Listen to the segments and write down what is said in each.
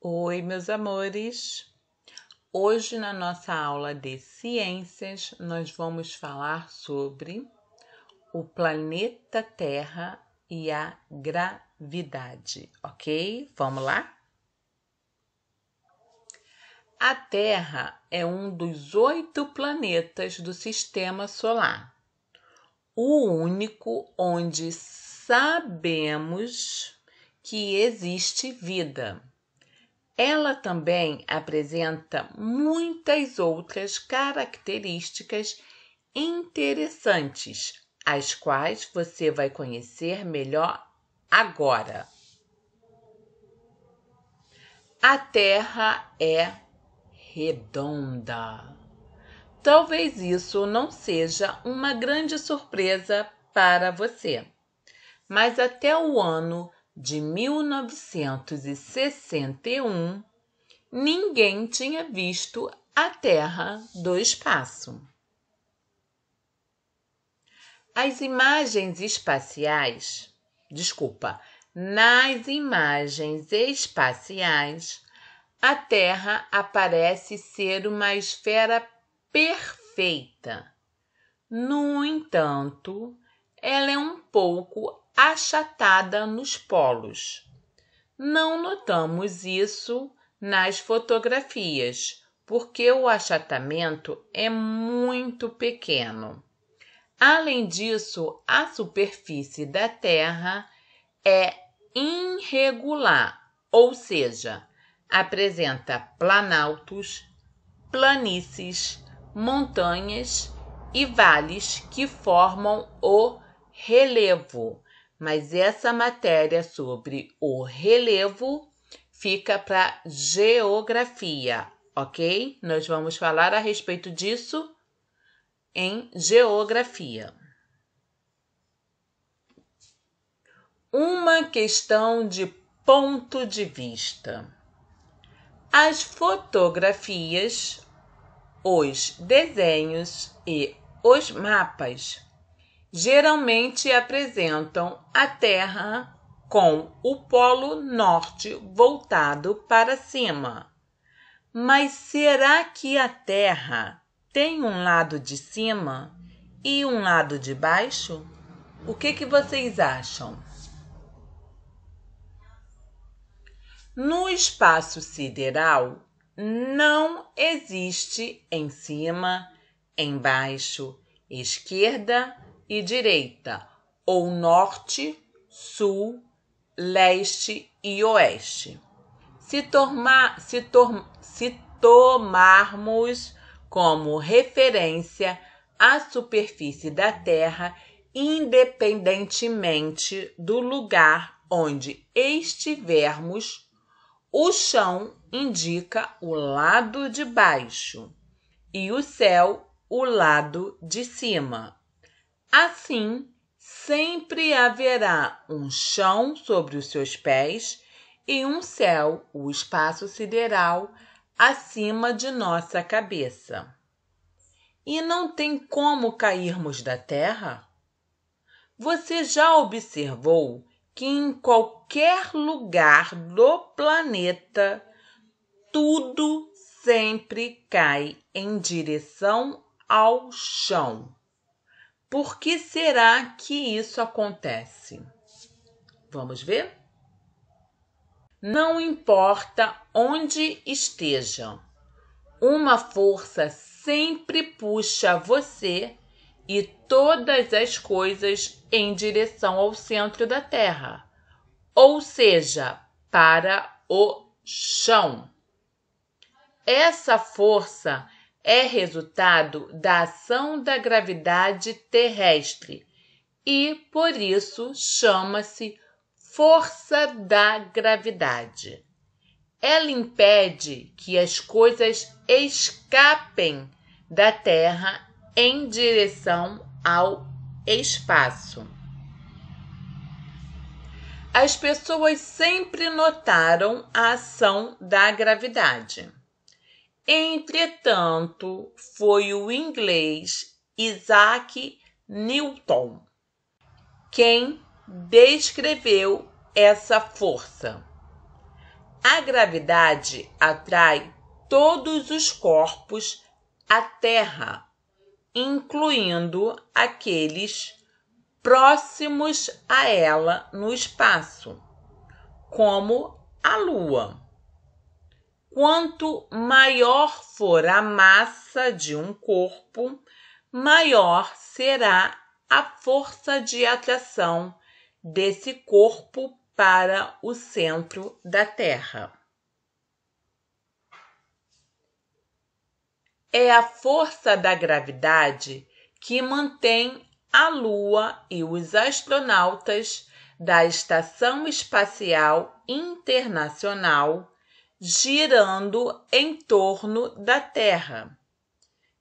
Oi, meus amores! Hoje, na nossa aula de ciências, nós vamos falar sobre o planeta Terra e a gravidade, ok? Vamos lá? A Terra é um dos oito planetas do sistema solar, o único onde sabemos que existe vida ela também apresenta muitas outras características interessantes, as quais você vai conhecer melhor agora. A Terra é redonda. Talvez isso não seja uma grande surpresa para você, mas até o ano de 1961, ninguém tinha visto a Terra do espaço. As imagens espaciais, desculpa, nas imagens espaciais, a Terra aparece ser uma esfera perfeita. No entanto, ela é um pouco achatada nos polos. Não notamos isso nas fotografias, porque o achatamento é muito pequeno. Além disso, a superfície da Terra é irregular, ou seja, apresenta planaltos, planícies, montanhas e vales que formam o relevo mas essa matéria sobre o relevo fica para geografia, ok? Nós vamos falar a respeito disso em geografia. Uma questão de ponto de vista. As fotografias, os desenhos e os mapas geralmente apresentam a Terra com o polo norte voltado para cima. Mas será que a Terra tem um lado de cima e um lado de baixo? O que, que vocês acham? No espaço sideral, não existe em cima, embaixo, esquerda e direita, ou norte, sul, leste e oeste. Se, torma, se, tor, se tomarmos como referência a superfície da Terra, independentemente do lugar onde estivermos, o chão indica o lado de baixo e o céu o lado de cima. Assim, sempre haverá um chão sobre os seus pés e um céu, o espaço sideral, acima de nossa cabeça. E não tem como cairmos da Terra? Você já observou que em qualquer lugar do planeta tudo sempre cai em direção ao chão. Por que será que isso acontece? Vamos ver? Não importa onde esteja, uma força sempre puxa você e todas as coisas em direção ao centro da Terra, ou seja, para o chão. Essa força é resultado da ação da gravidade terrestre e, por isso, chama-se força da gravidade. Ela impede que as coisas escapem da Terra em direção ao espaço. As pessoas sempre notaram a ação da gravidade. Entretanto, foi o inglês Isaac Newton quem descreveu essa força. A gravidade atrai todos os corpos à Terra, incluindo aqueles próximos a ela no espaço, como a Lua. Quanto maior for a massa de um corpo, maior será a força de atração desse corpo para o centro da Terra. É a força da gravidade que mantém a Lua e os astronautas da Estação Espacial Internacional girando em torno da Terra.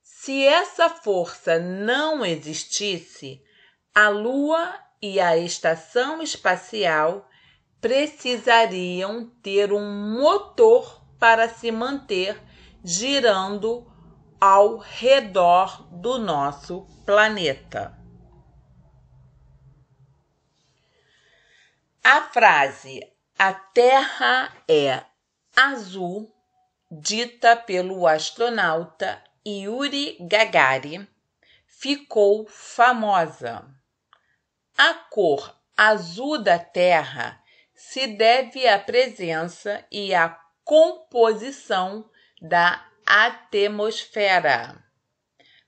Se essa força não existisse, a Lua e a estação espacial precisariam ter um motor para se manter girando ao redor do nosso planeta. A frase A Terra é azul dita pelo astronauta Yuri Gagarin ficou famosa. A cor azul da Terra se deve à presença e à composição da atmosfera,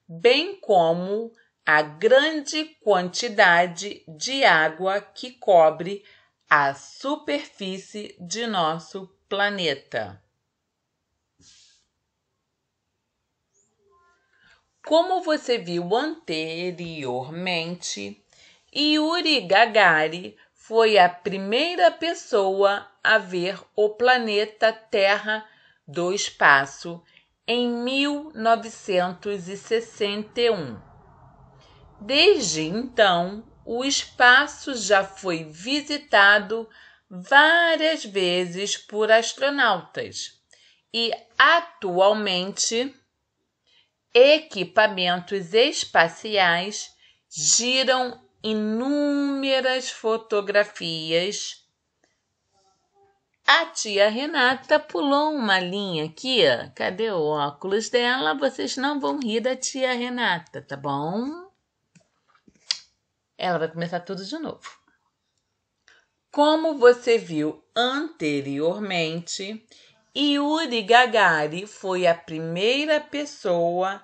bem como a grande quantidade de água que cobre a superfície de nosso planeta. Como você viu anteriormente, Yuri Gagari foi a primeira pessoa a ver o planeta Terra do espaço em 1961. Desde então, o espaço já foi visitado várias vezes por astronautas e, atualmente, equipamentos espaciais giram inúmeras fotografias. A tia Renata pulou uma linha aqui, ó. cadê o óculos dela? Vocês não vão rir da tia Renata, tá bom? Ela vai começar tudo de novo. Como você viu anteriormente, Yuri Gagari foi a primeira pessoa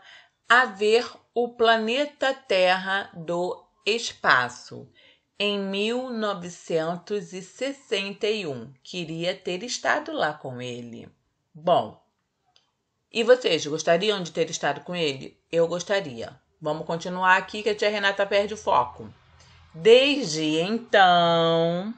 a ver o planeta Terra do espaço em 1961. Queria ter estado lá com ele. Bom, e vocês gostariam de ter estado com ele? Eu gostaria. Vamos continuar aqui que a tia Renata perde o foco. Desde então.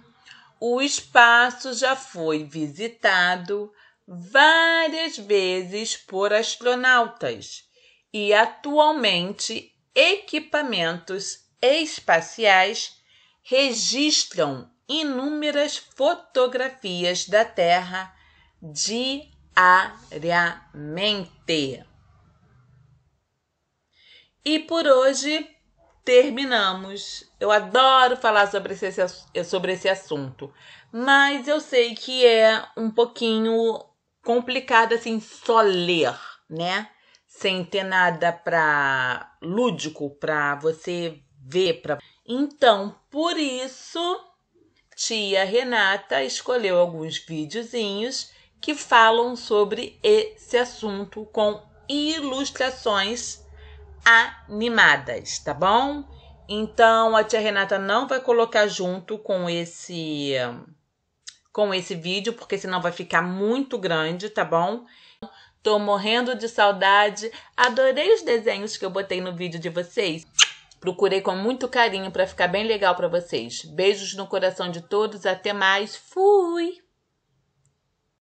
O espaço já foi visitado várias vezes por astronautas e atualmente equipamentos espaciais registram inúmeras fotografias da Terra diariamente. E por hoje terminamos. Eu adoro falar sobre esse, sobre esse assunto, mas eu sei que é um pouquinho complicado assim só ler, né? Sem ter nada para lúdico para você ver, para Então, por isso tia Renata escolheu alguns videozinhos que falam sobre esse assunto com ilustrações animadas, tá bom? Então a tia Renata não vai colocar junto com esse com esse vídeo, porque senão vai ficar muito grande, tá bom? Tô morrendo de saudade. Adorei os desenhos que eu botei no vídeo de vocês. Procurei com muito carinho para ficar bem legal para vocês. Beijos no coração de todos, até mais. Fui.